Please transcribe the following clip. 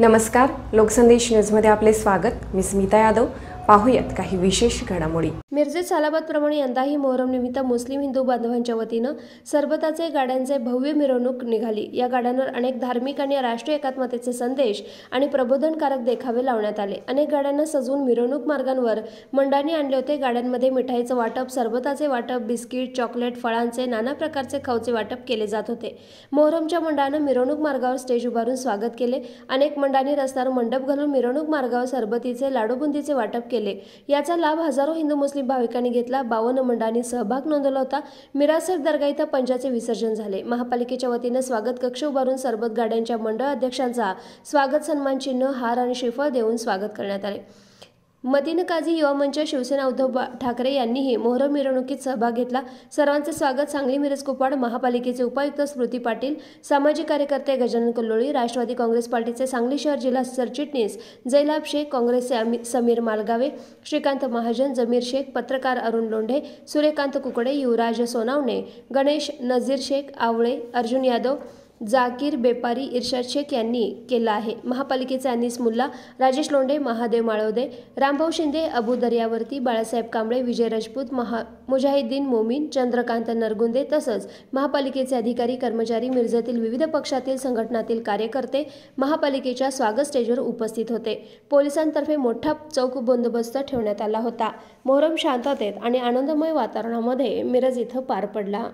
नमस्कार लोकसंदेश न्यूजमध्ये आपले स्वागत मी स्मिता यादव पाहूयात काही विशेष घडामोडी मिरजेत प्रमाणे यंदाही मोहरम निमित्त मुस्लिम हिंदू बांधवांच्या वतीनं सरबताचे गाड्यांचे भव्य मिरवणूक निघाली या गाड्यांवर अनेक धार्मिक आणि राष्ट्रीय एकात्मतेचे संदेश आणि प्रबोधनकारक देखावे लावण्यात आले अनेक गाड्यांना सजून मिरवणूक मार्गांवर मंडानी आणले होते गाड्यांमध्ये मिठाईचं वाटप सरबताचे वाटप बिस्किट चॉकलेट फळांचे नाना प्रकारचे खाऊचे वाटप केले जात होते मोहरमच्या मंडळानं मिरवणूक मार्गावर स्टेज उभारून स्वागत केले अनेक मंडानी रस्त्यावर मंडप घालून मिरवणूक मार्गावर सरबतीचे लाडूबुंदीचे वाटप केले केले याचा लाभ हजारो हिंदू मुस्लिम भाविकांनी घेतला बावन्न मंडळांनी सहभाग नोंदवला होता मिरासर दर्गा इथं पंचाचे विसर्जन झाले महापालिकेच्या वतीनं स्वागत कक्ष उभारून सरबत गाड्यांच्या मंडळ अध्यक्षांचा स्वागत सन्मान चिन्ह हार आणि श्रीफळ देऊन स्वागत करण्यात आले मदीन काझी युवा मंच शिवसेना उद्धव ठाकरे यांनीही मोहरम मिरवणुकीत सहभाग घेतला सर्वांचे स्वागत सांगली मिरज कुपाड महापालिकेचे उपायुक्त स्मृती पाटील सामाजिक कार्यकर्ते गजानन कल्लोळी राष्ट्रवादी काँग्रेस पार्टीचे सांगली शहर जिल्हा सरचिटणीस जैलाब शेख काँग्रेसचे समीर मालगावे श्रीकांत महाजन जमीर शेख पत्रकार अरुण लोंढे सूर्यकांत कुकडे युवराज सोनावणे गणेश नझीर शेख आवळे अर्जुन यादव जाकीर बेपारी इर्शाद शेख यांनी केला आहे महापालिकेचे अनिस मुल्ला राजेश लोंढे महादेव माळवदे रामभाऊ शिंदे अबू दर्यावर्ती बाळासाहेब कांबळे विजय राजपूत महा मुजाहिद्दीन मोमीन चंद्रकांत नरगुंदे तसंच महापालिकेचे अधिकारी कर्मचारी मिरजेतील विविध पक्षातील संघटनातील कार्यकर्ते महापालिकेच्या स्वागत स्टेजवर उपस्थित होते पोलिसांतर्फे मोठा चौक बंदोबस्त ठेवण्यात आला होता मोहरम शांततेत आणि आनंदमय वातावरणामध्ये मिरज इथं पार पडला